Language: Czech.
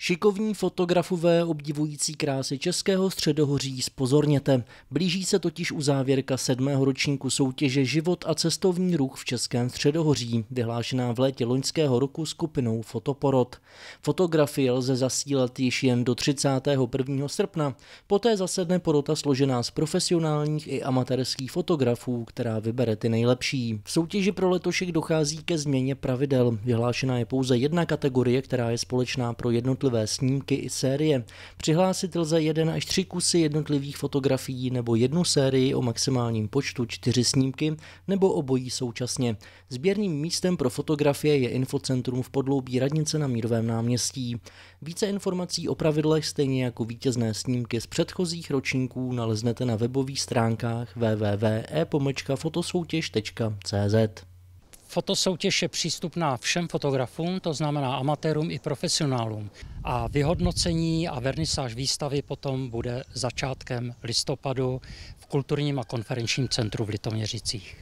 Šikovní fotografové obdivující krásy Českého středohoří spozorněte. Blíží se totiž u závěrka sedmého ročníku soutěže Život a cestovní ruch v Českém středohoří, vyhlášená v létě loňského roku skupinou Fotoporod. Fotografie lze zasílat již jen do 31. srpna, poté zasedne porota složená z profesionálních i amatérských fotografů, která vybere ty nejlepší. V soutěži pro letošek dochází ke změně pravidel. Vyhlášená je pouze jedna kategorie, která je společná pro jednotlivé jednotlivé snímky i série. Přihlásit lze jeden až tři kusy jednotlivých fotografií nebo jednu sérii o maximálním počtu čtyři snímky nebo obojí současně. Sběrným místem pro fotografie je infocentrum v podloubí radnice na Mírovém náměstí. Více informací o pravidlech stejně jako vítězné snímky z předchozích ročníků naleznete na webových stránkách www.e-fotosoutěž.cz. Fotosoutěž je přístupná všem fotografům, to znamená amatérům i profesionálům. A vyhodnocení a vernisáž výstavy potom bude začátkem listopadu v kulturním a konferenčním centru v Litoměřicích.